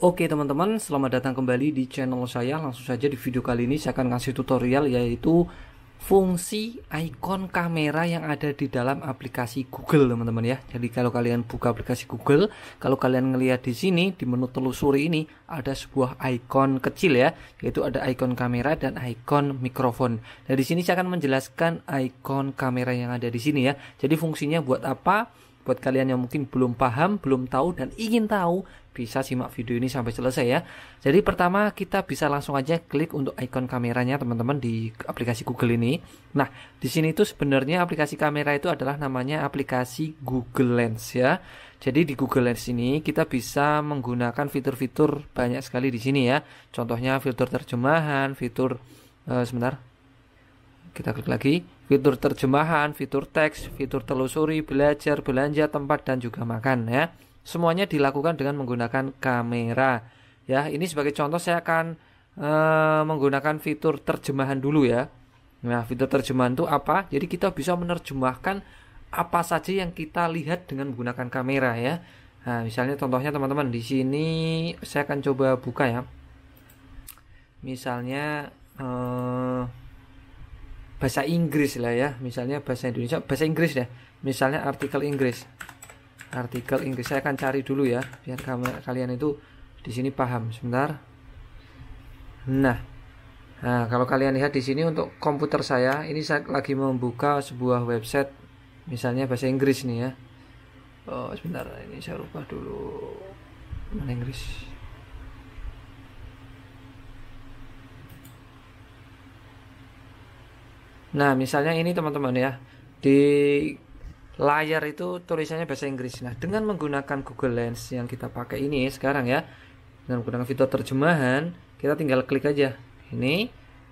Oke teman-teman, selamat datang kembali di channel saya. Langsung saja di video kali ini saya akan ngasih tutorial yaitu fungsi ikon kamera yang ada di dalam aplikasi Google teman-teman ya. Jadi kalau kalian buka aplikasi Google, kalau kalian ngelihat di sini di menu telusuri ini ada sebuah ikon kecil ya, yaitu ada ikon kamera dan ikon mikrofon. Nah di sini saya akan menjelaskan ikon kamera yang ada di sini ya. Jadi fungsinya buat apa? Buat kalian yang mungkin belum paham, belum tahu, dan ingin tahu, bisa simak video ini sampai selesai ya. Jadi pertama kita bisa langsung aja klik untuk ikon kameranya teman-teman di aplikasi Google ini. Nah, di sini itu sebenarnya aplikasi kamera itu adalah namanya aplikasi Google Lens ya. Jadi di Google Lens ini kita bisa menggunakan fitur-fitur banyak sekali di sini ya. Contohnya fitur terjemahan, fitur Uh, sebentar kita klik lagi fitur terjemahan fitur teks fitur telusuri belajar belanja tempat dan juga makan ya semuanya dilakukan dengan menggunakan kamera ya ini sebagai contoh saya akan e, menggunakan fitur terjemahan dulu ya nah fitur terjemahan itu apa jadi kita bisa menerjemahkan apa saja yang kita lihat dengan menggunakan kamera ya nah misalnya contohnya teman-teman di sini saya akan coba buka ya misalnya eh, bahasa Inggris lah ya misalnya bahasa Indonesia bahasa Inggris ya misalnya artikel Inggris artikel Inggris saya akan cari dulu ya biar kalian itu di sini paham sebentar nah nah kalau kalian lihat di sini untuk komputer saya ini saya lagi membuka sebuah website misalnya bahasa Inggris nih ya oh sebentar ini saya rubah dulu bahasa Inggris Nah, misalnya ini teman-teman ya. Di layar itu tulisannya bahasa Inggris. Nah, dengan menggunakan Google Lens yang kita pakai ini sekarang ya, dengan menggunakan fitur terjemahan, kita tinggal klik aja. Ini.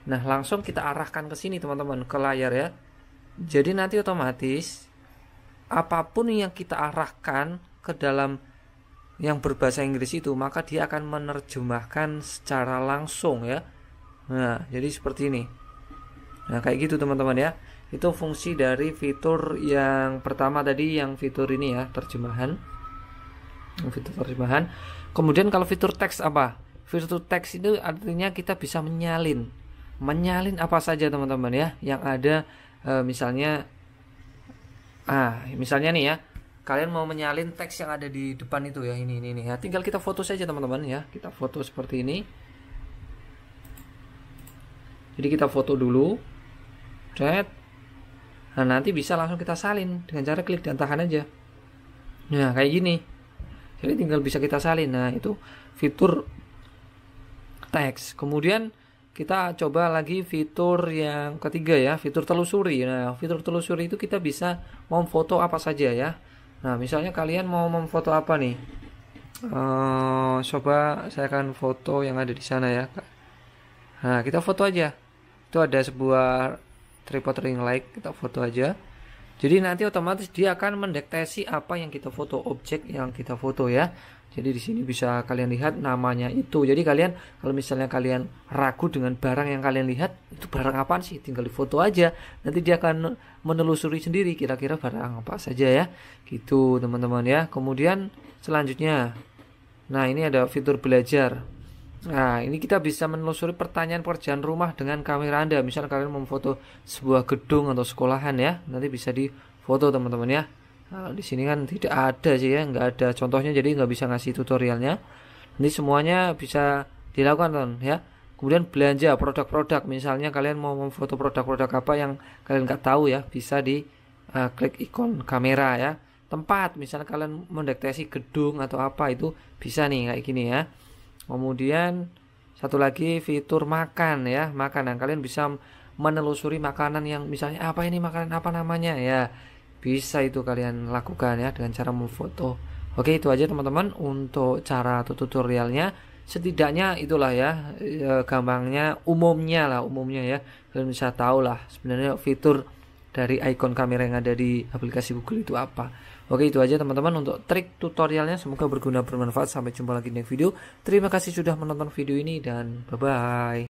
Nah, langsung kita arahkan ke sini teman-teman, ke layar ya. Jadi nanti otomatis apapun yang kita arahkan ke dalam yang berbahasa Inggris itu, maka dia akan menerjemahkan secara langsung ya. Nah, jadi seperti ini. Nah, kayak gitu teman-teman ya. Itu fungsi dari fitur yang pertama tadi yang fitur ini ya, terjemahan. Fitur terjemahan. Kemudian kalau fitur teks apa? Fitur teks itu artinya kita bisa menyalin. Menyalin apa saja teman-teman ya yang ada e, misalnya ah, misalnya nih ya, kalian mau menyalin teks yang ada di depan itu ya ini ini ini ya. Tinggal kita foto saja teman-teman ya. Kita foto seperti ini. Jadi kita foto dulu Nah, nanti bisa langsung kita salin dengan cara klik dan tahan aja. Nah, kayak gini. Jadi tinggal bisa kita salin. Nah, itu fitur teks. Kemudian kita coba lagi fitur yang ketiga ya, fitur telusuri. Nah, fitur telusuri itu kita bisa memfoto apa saja ya. Nah, misalnya kalian mau memfoto apa nih? Uh, coba saya akan foto yang ada di sana ya. Nah, kita foto aja. Itu ada sebuah tripod ring light kita foto aja jadi nanti otomatis dia akan mendeteksi apa yang kita foto objek yang kita foto ya jadi di sini bisa kalian lihat namanya itu jadi kalian kalau misalnya kalian ragu dengan barang yang kalian lihat itu barang apa sih tinggal di foto aja nanti dia akan menelusuri sendiri kira-kira barang apa saja ya gitu teman-teman ya kemudian selanjutnya nah ini ada fitur belajar Nah, ini kita bisa menelusuri pertanyaan pekerjaan rumah dengan kamera Anda. Misal kalian memfoto sebuah gedung atau sekolahan ya, nanti bisa di foto teman-teman ya. Nah, di sini kan tidak ada sih ya, nggak ada contohnya, jadi nggak bisa ngasih tutorialnya. Nanti semuanya bisa dilakukan teman ya. Kemudian belanja produk-produk, misalnya kalian mau memfoto produk-produk apa yang kalian nggak tahu ya, bisa di uh, klik ikon kamera ya. Tempat, misalnya kalian mendeteksi gedung atau apa itu bisa nih kayak gini ya. Kemudian satu lagi fitur makan ya, makanan. Kalian bisa menelusuri makanan yang misalnya apa ini makanan apa namanya ya. Bisa itu kalian lakukan ya dengan cara memfoto. Oke, itu aja teman-teman untuk cara tutorialnya. Setidaknya itulah ya e, gampangnya umumnya lah umumnya ya. Kalian bisa tahu lah sebenarnya fitur dari icon kamera yang ada di aplikasi Google itu apa. Oke itu aja teman-teman untuk trik tutorialnya semoga berguna bermanfaat sampai jumpa lagi di next video. Terima kasih sudah menonton video ini dan bye bye.